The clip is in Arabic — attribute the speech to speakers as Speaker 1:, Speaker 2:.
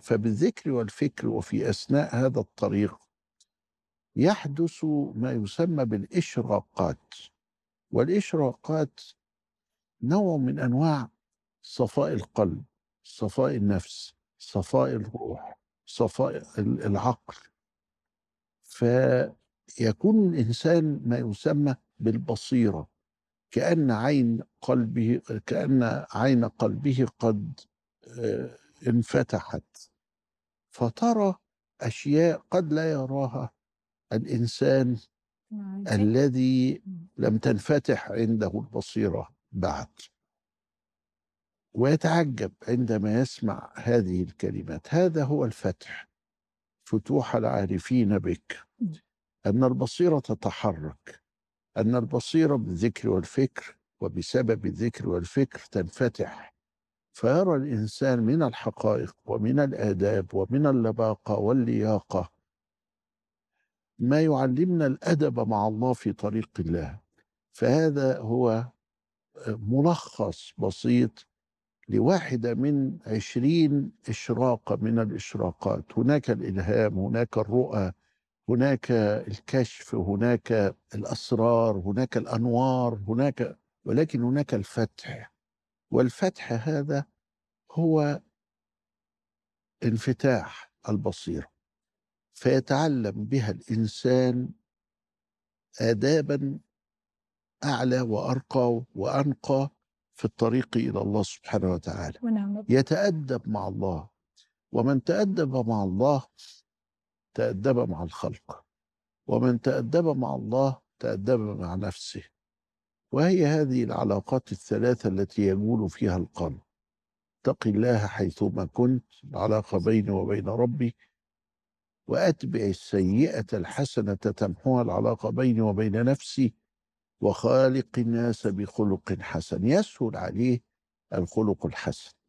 Speaker 1: فبالذكر والفكر وفي اثناء هذا الطريق يحدث ما يسمى بالاشراقات والاشراقات نوع من انواع صفاء القلب صفاء النفس صفاء الروح صفاء العقل فيكون الانسان ما يسمى بالبصيره كان عين قلبه كان عين قلبه قد آه، انفتحت فترى اشياء قد لا يراها الانسان نعم. الذي لم تنفتح عنده البصيره بعد ويتعجب عندما يسمع هذه الكلمات هذا هو الفتح فتوح العارفين بك ان البصيره تتحرك ان البصيره بالذكر والفكر وبسبب الذكر والفكر تنفتح فيرى الانسان من الحقائق ومن الاداب ومن اللباقه واللياقه ما يعلمنا الادب مع الله في طريق الله فهذا هو آه، ملخص بسيط لواحدة من عشرين إشراقة من الإشراقات هناك الإلهام هناك الرؤى هناك الكشف هناك الأسرار هناك الأنوار هناك ولكن هناك الفتح والفتح هذا هو انفتاح البصيره فيتعلم بها الانسان ادابا اعلى وارقى وانقى في الطريق الى الله سبحانه وتعالى ونعم. يتادب مع الله ومن تادب مع الله تادب مع الخلق ومن تادب مع الله تادب مع نفسه وهي هذه العلاقات الثلاثة التي يجول فيها القلب اتق الله حيثما كنت العلاقة بيني وبين ربي وأتبع السيئة الحسنة تمحوها العلاقة بيني وبين نفسي وخالق الناس بخلق حسن يسهل عليه الخلق الحسن